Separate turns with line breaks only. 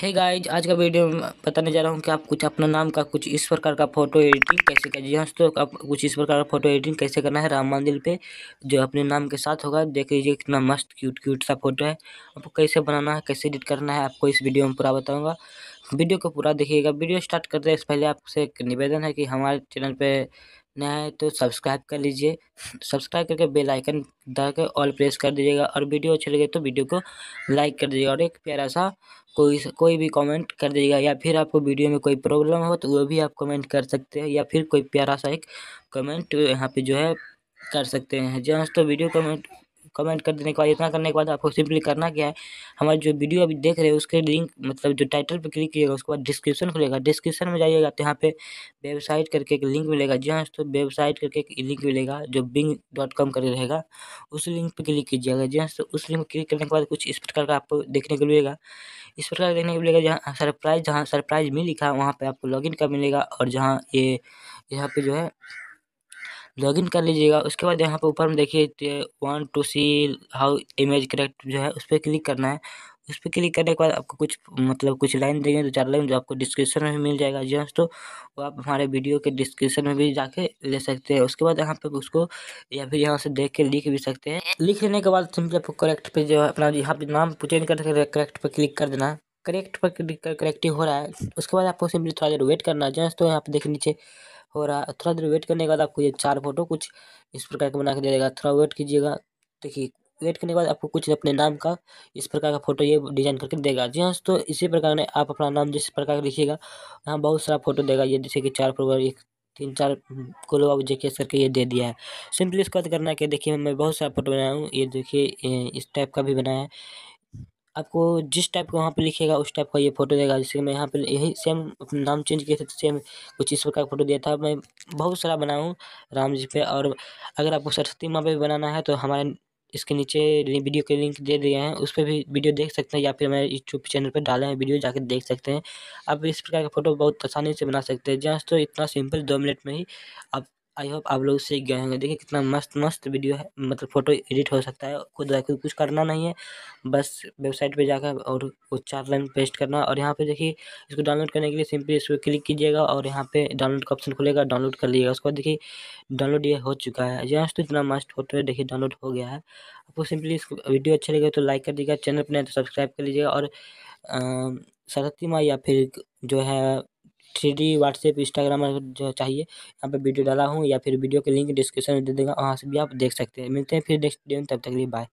हे hey guys आज का video में बताने जा रहा हूँ कि आप कुछ अपना नाम का कुछ इस प्रकार का फोटो एडिटिंग कैसे कर जी हाँ तो आप कुछ इस प्रकार का फोटो एडिटिंग कैसे करना है राम मंदिर पे जो अपने नाम के साथ होगा देख लीजिए कितना मस्त क्यूट क्यूट सा फोटो है आपको कैसे बनाना है कैसे एडिट करना है आपको इस वीडियो में पूरा बताऊँगा वीडियो को पूरा देखिएगा वीडियो स्टार्ट करते हैं पहले आपसे एक निवेदन है कि हमारे चैनल पर नया है तो सब्सक्राइब कर लीजिए सब्सक्राइब करके बेल आइकन दबाकर ऑल प्रेस कर दीजिएगा और वीडियो अच्छी लगे तो वीडियो को लाइक कर दीजिएगा और एक प्यारा सा कोई कोई भी कमेंट कर दीजिएगा या फिर आपको वीडियो में कोई प्रॉब्लम हो तो वो भी आप कमेंट कर सकते हैं या फिर कोई प्यारा सा एक कमेंट यहाँ पे जो है कर सकते हैं जहाँ तो वीडियो कमेंट कमेंट कर देने के बाद इतना करने के बाद आपको सिंपली करना क्या है हमारे जो वीडियो अभी देख रहे हैं उसके लिंक मतलब जो टाइटल पर क्लिक कीजिएगा उसके बाद डिस्क्रिप्शन खुलेगा डिस्क्रिप्शन में जाइएगा तो यहाँ पे वेबसाइट करके एक लिंक मिलेगा जी हाँ तो वेबसाइट करके एक लिंक मिलेगा जो बिंग डॉट कॉम करके रहेगा उस लिंक पर क्लिक कीजिएगा जी हाँ तो उस लिंक पर क्लिक करने के बाद कुछ इस प्रकार का आपको देखने को मिलेगा इस प्रकार का देखने को मिलेगा जहाँ सरप्राइज जहाँ सरप्राइज मिल लिखा है वहाँ पर आपको इन का मिलेगा और जहाँ ये यहाँ पर जो है लॉग कर लीजिएगा उसके बाद यहाँ पर ऊपर में देखिए one two see how image correct जो है उस पर क्लिक करना है उस पर क्लिक करने के बाद आपको कुछ मतलब कुछ लाइन देंगे तो चार लाइन जो आपको डिस्क्रिप्शन में भी मिल जाएगा जी हाँ, दोस्तों वो आप हमारे वीडियो के डिस्क्रिप्शन में भी जाके ले सकते हैं उसके बाद यहाँ पर उसको या फिर यहाँ से देख के लिख भी सकते हैं लिख लेने के बाद सिंपली आपको करेक्ट पे जो है अपना यहाँ पे नाम चेंज सकते करेक्ट पर क्लिक कर देना है करेक्ट पर क्लिक कर करेक्टिव हो रहा है उसके बाद आपको सिंपली थोड़ा देर वेट करना है जस्ट हाँ, तो यहाँ पे देखिए नीचे हो रहा है थोड़ा देर वेट करने के बाद आपको ये चार फोटो कुछ इस प्रकार का बना के दे देगा थोड़ा वेट कीजिएगा देखिए वेट करने के बाद आपको कुछ अपने नाम का इस प्रकार का फोटो ये डिजाइन करके देगा जी हाँ तो इसी प्रकार ने आप अपना नाम जिस प्रकार का लिखिएगा यहाँ बहुत सारा फोटो देगा ये जैसे कि चार फोटो एक तीन चार को लोग जेकेस करके ये दे दिया है सिंपली इसका तो करना है कि देखिए मैं बहुत सारा फोटो बनाया हूँ ये देखिए इस टाइप का भी बनाया है आपको जिस टाइप का वहाँ पे लिखेगा उस टाइप का ये फ़ोटो देगा जैसे मैं यहाँ पे यही सेम नाम चेंज किया था सेम तो कुछ इस प्रकार का फ़ोटो दिया था मैं बहुत सारा बनाया हूँ राम जी पे और अगर आपको सरस्वती माँ पे बनाना है तो हमारे इसके नीचे वीडियो के लिंक दे दिए हैं उस पर भी वीडियो देख सकते हैं या फिर हमारे यूट्यूब चैनल पर डाले हैं वीडियो जाकर देख सकते हैं आप इस प्रकार का फ़ोटो बहुत आसानी से बना सकते हैं जहाँ तो इतना सिंपल दो मिनट में ही आप आई होप आप लोग सीख गए होंगे देखिए कितना मस्त मस्त वीडियो है मतलब फोटो एडिट हो सकता है खुद खुद कुछ करना नहीं है बस वेबसाइट पे जाकर और वो चार लाइन पेस्ट करना और यहाँ पे देखिए इसको डाउनलोड करने के लिए सिंपली इस पर क्लिक कीजिएगा और यहाँ पे डाउनलोड का ऑप्शन खुलेगा डाउनलोड कर लीजिएगा उसके बाद देखिए डाउनलोड ये हो चुका है जहाँ तो इतना मस्त फोटो है देखिए डाउनलोड हो गया है आपको सिंपली इसको वीडियो अच्छा लगेगा तो लाइक कर दीजिएगा चैनल पर नहीं तो सब्सक्राइब कर लीजिएगा और सरस्वती माँ या फिर जो है थ्री डी व्हाट्सएप इंस्टाग्राम जो चाहिए यहाँ पे वीडियो डाला हूँ या फिर वीडियो के लिंक डिस्क्रिप्शन में दे देगा वहाँ से भी आप देख सकते हैं मिलते हैं फिर नेक्स्ट वीडियो तब तक लिए बाय